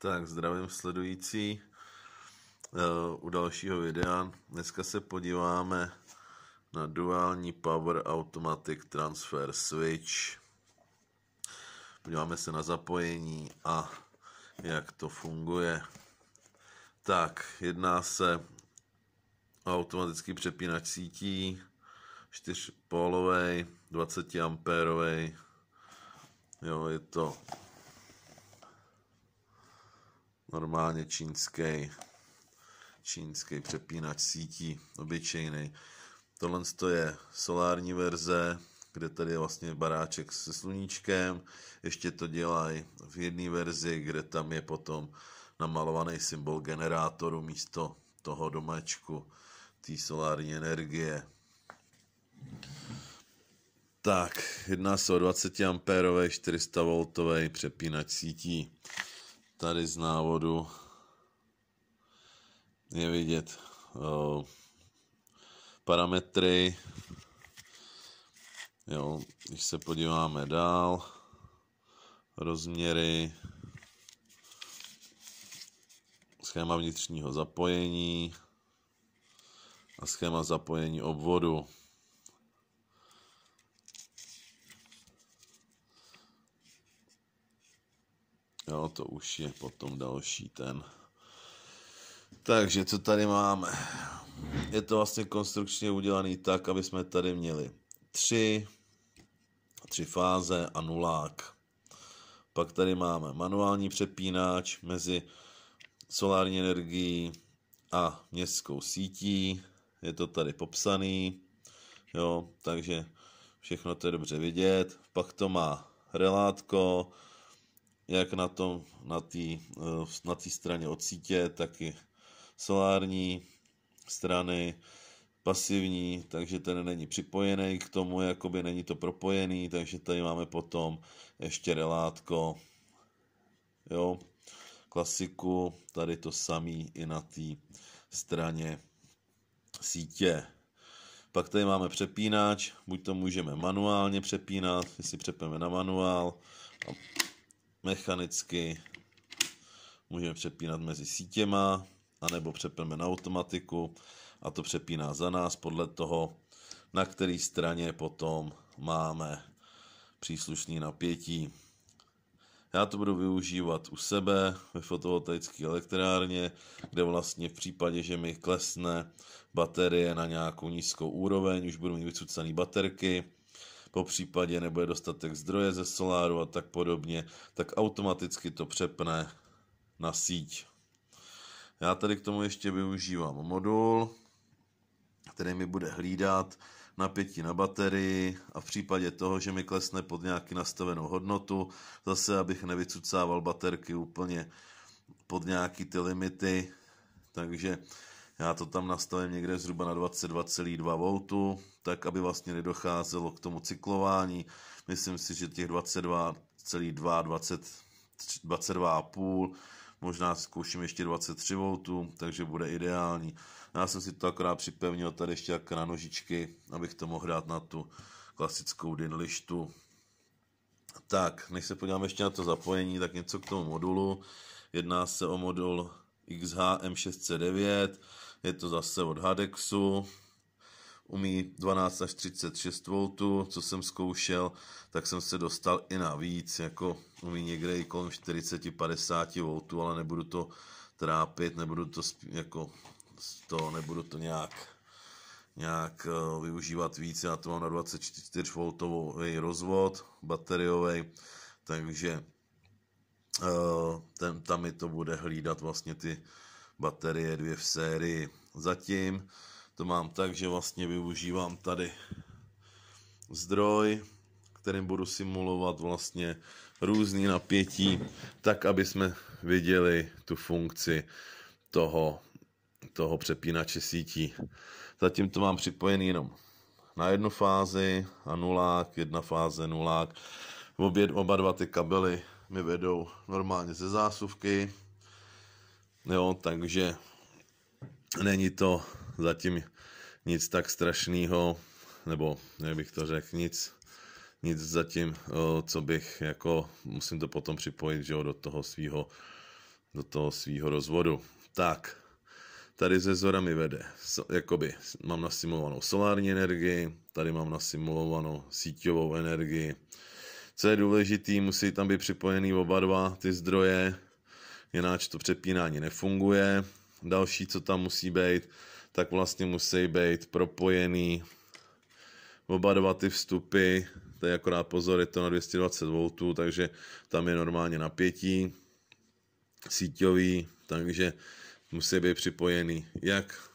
Tak zdravím sledující eh, u dalšího videa. Dneska se podíváme na duální Power Automatic Transfer Switch. Podíváme se na zapojení a jak to funguje. Tak, jedná se o automatický přepínač sítí, 4-pólovej, 20 ampérovej. Jo, je to normálně čínský, čínský přepínač sítí, obyčejný. Tohle je solární verze, kde tady je vlastně baráček se sluníčkem. Ještě to dělají v jedné verzi, kde tam je potom namalovaný symbol generátoru místo toho domečku, té solární energie. Tak, jedná se o 20 amperový 400 voltové přepínač sítí tady z návodu je vidět uh, parametry. Jo, když se podíváme dál, rozměry, schéma vnitřního zapojení a schéma zapojení obvodu. Jo, to už je potom další ten. Takže co tady máme? Je to vlastně konstrukčně udělaný tak, aby jsme tady měli tři, tři fáze a nulák. Pak tady máme manuální přepínač mezi solární energií a městskou sítí. Je to tady popsaný, jo, takže všechno to je dobře vidět. Pak to má relátko, jak na tom, na té eh, na straně od sítě, tak i solární strany, pasivní, takže ten není připojený k tomu, jakoby není to propojený, takže tady máme potom ještě relátko, jo, klasiku, tady to samý i na té straně sítě. Pak tady máme přepínač, buď to můžeme manuálně přepínat, si přepneme na manuál a mechanicky můžeme přepínat mezi sítěma, anebo přepneme na automatiku a to přepíná za nás podle toho, na které straně potom máme příslušný napětí. Já to budu využívat u sebe ve fotovoltaické elektrárně, kde vlastně v případě, že mi klesne baterie na nějakou nízkou úroveň, už budu mít vycucené baterky, po případě nebude dostatek zdroje ze soláru a tak podobně, tak automaticky to přepne na síť. Já tady k tomu ještě využívám modul, který mi bude hlídat napětí na baterii a v případě toho, že mi klesne pod nějaký nastavenou hodnotu, zase abych nevycucával baterky úplně pod nějaký ty limity, takže já to tam nastavím někde zhruba na 22,2 V, tak aby vlastně nedocházelo k tomu cyklování. Myslím si, že těch 22,2, 22, 22,5 možná zkouším ještě 23 V, takže bude ideální. Já jsem si to akorát připevnil tady ještě jak na nožičky, abych to mohl dát na tu klasickou lištu. Tak, než se podíváme ještě na to zapojení, tak něco k tomu modulu. Jedná se o modul xhm 609 je to zase od Hadexu, umí 12 až 36 V, co jsem zkoušel, tak jsem se dostal i na víc, jako umí někde i kolem 40-50 V, ale nebudu to trápit, nebudu to jako to, nebudu to nějak nějak eh, využívat víc, já to mám na 24 V rozvod bateriový, takže eh, ten, tam mi to bude hlídat vlastně ty baterie dvě v sérii. Zatím to mám tak, že vlastně využívám tady zdroj, kterým budu simulovat vlastně různý napětí, tak aby jsme viděli tu funkci toho, toho přepínače sítí. Zatím to mám připojený jenom na jednu fázi a nulák, jedna fáze, nulák. Obě, oba dva ty kabely mi vedou normálně ze zásuvky, Jo, takže není to zatím nic tak strašného, nebo jak bych to řekl, nic, nic zatím, co bych jako, musím to potom připojit, že jo, do toho svého do toho svýho rozvodu. Tak, tady ze Zora mi vede, so, jakoby mám nasimulovanou solární energii, tady mám nasimulovanou síťovou energii. Co je důležitý, musí tam být připojený oba dva ty zdroje, jináč to přepínání nefunguje. Další, co tam musí být, tak vlastně musí být propojený oba dva ty vstupy, to je akorát pozor, je to na 220 V, takže tam je normálně napětí síťový, takže musí být připojený jak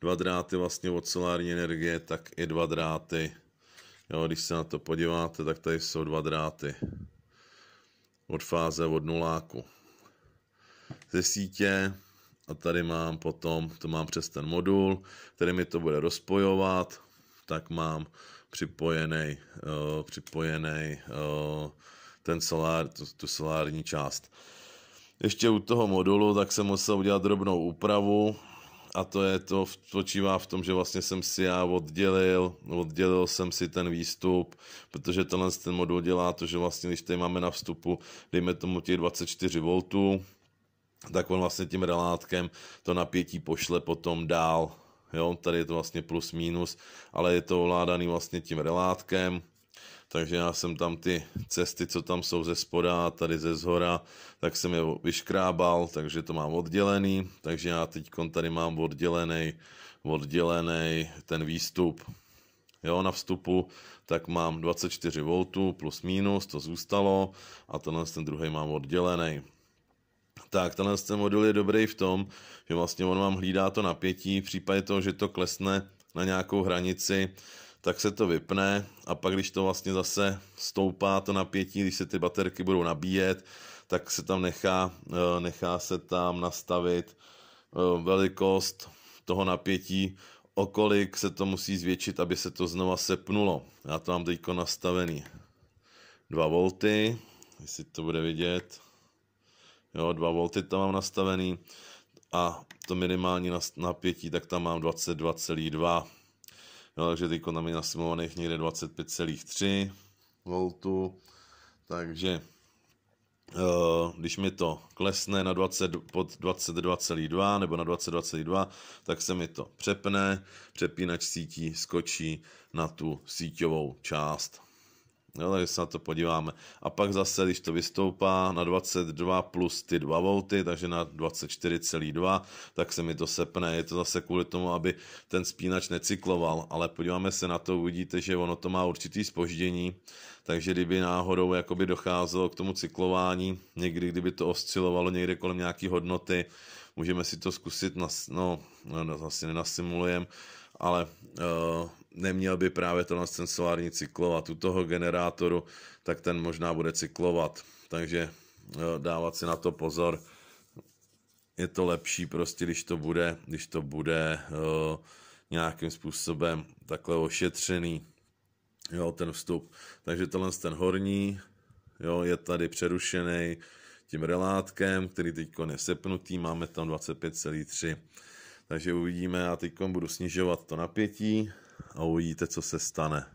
dva dráty vlastně od solární energie, tak i dva dráty. Jo, když se na to podíváte, tak tady jsou dva dráty od fáze od nuláku ze sítě a tady mám potom, to mám přes ten modul, který mi to bude rozpojovat, tak mám připojený, uh, eh, připojený uh, eh, ten solár, tu, tu solární část. Ještě u toho modulu tak jsem musel udělat drobnou úpravu a to je to, spočívá v tom, že vlastně jsem si já oddělil, oddělil jsem si ten výstup, protože tenhle ten modul dělá to, že vlastně když tady máme na vstupu, dejme tomu těch 24 V, tak on vlastně tím relátkem to napětí pošle potom dál. Jo, tady je to vlastně plus minus, ale je to ovládaný vlastně tím relátkem, takže já jsem tam ty cesty, co tam jsou ze spoda a tady ze zhora, tak jsem je vyškrábal, takže to mám oddělený, takže já teď tady mám oddělený, oddělený ten výstup. Jo, na vstupu tak mám 24 V plus minus, to zůstalo a tenhle ten druhý mám oddělený tak tenhle ten modul je dobrý v tom, že vlastně on vám hlídá to napětí, v případě toho, že to klesne na nějakou hranici, tak se to vypne a pak, když to vlastně zase stoupá to napětí, když se ty baterky budou nabíjet, tak se tam nechá, eh, nechá se tam nastavit eh, velikost toho napětí, okolik se to musí zvětšit, aby se to znova sepnulo. Já to mám teď nastavený 2 V, jestli to bude vidět jo, 2 V tam mám nastavený a to minimální napětí, tak tam mám 22,2 Jo, takže teď tam je nasimovaných někde 25,3 V. Takže eh, když mi to klesne na 20, pod 22,2 nebo na 22,2, tak se mi to přepne, přepínač sítí skočí na tu síťovou část. Jo, takže se na to podíváme. A pak zase, když to vystoupá na 22 plus ty 2 volty, takže na 24,2, tak se mi to sepne. Je to zase kvůli tomu, aby ten spínač necykloval, ale podíváme se na to, uvidíte, že ono to má určitý spoždění, takže kdyby náhodou jakoby docházelo k tomu cyklování, někdy kdyby to oscilovalo někde kolem nějaké hodnoty, můžeme si to zkusit, nas, no, no, asi nenasimulujeme, ale uh, neměl by právě tenhle ten solární cyklovat. U toho generátoru, tak ten možná bude cyklovat. Takže eh, dávat si na to pozor. Je to lepší prostě, když to bude, když to bude eh, nějakým způsobem takhle ošetřený, jo, ten vstup. Takže tohle ten horní, jo, je tady přerušený tím relátkem, který teď je sepnutý, máme tam 25,3. Takže uvidíme, já teď budu snižovat to napětí, a uvidíte, co se stane.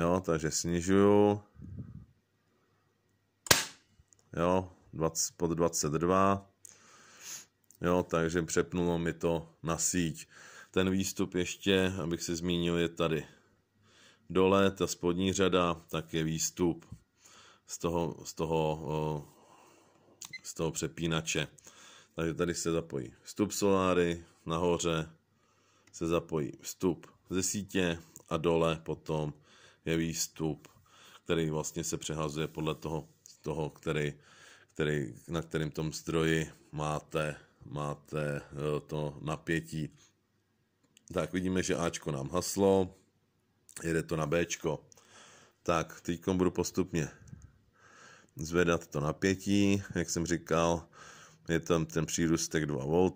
Jo, takže snižuju. Jo, 20, pod 22. Jo, takže přepnulo mi to na síť. Ten výstup ještě, abych se zmínil, je tady dole, ta spodní řada, tak je výstup z toho, z toho, eh, z toho přepínače. Takže tady se zapojí vstup soláry, nahoře se zapojí vstup ze sítě a dole potom je výstup, který vlastně se přehazuje podle toho, toho který, který, na kterém tom stroji máte, máte eh, to napětí. Tak vidíme, že Ačko nám haslo, jede to na Bčko. Tak, teď budu postupně zvedat to napětí, jak jsem říkal, je tam ten přírůstek 2 V,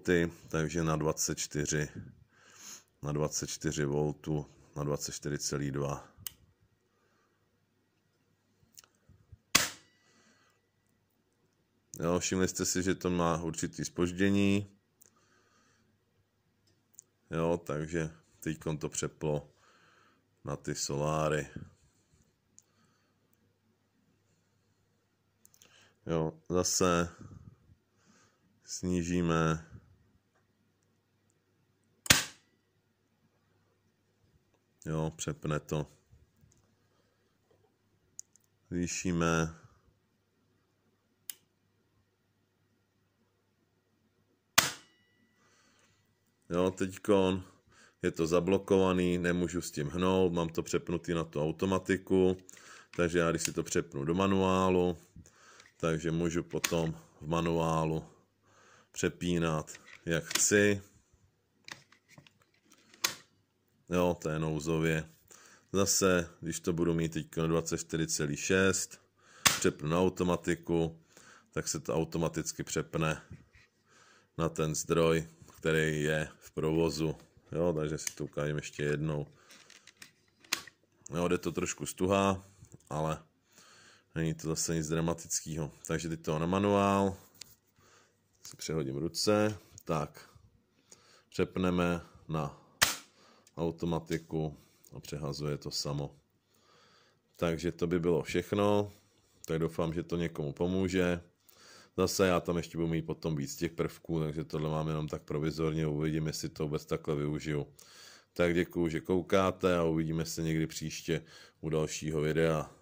takže na 24 na 24 V na 24,2 Jo, všimli jste si, že to má určitý spoždění. Jo, takže teď to přeplo na ty soláry. Jo, zase snížíme Jo, přepne to. Zvýšíme Jo, teďkon je to zablokovaný, nemůžu s tím hnout, mám to přepnutý na tu automatiku, takže já když si to přepnu do manuálu, takže můžu potom v manuálu přepínat jak chci. Jo, to je nouzově. Zase, když to budu mít teď 24,6, přepnu na automatiku, tak se to automaticky přepne na ten zdroj, který je v provozu. Jo, takže si to ukážeme ještě jednou. Jo, jde to trošku stuhá, ale není to zase nic dramatického. Takže teď to na manuál, si přehodím ruce, tak přepneme na automatiku a přehazuje to samo. Takže to by bylo všechno, tak doufám, že to někomu pomůže. Zase já tam ještě budu mít potom víc těch prvků, takže tohle mám jenom tak provizorně, uvidím, jestli to vůbec takhle využiju. Tak děkuju, že koukáte a uvidíme se někdy příště u dalšího videa.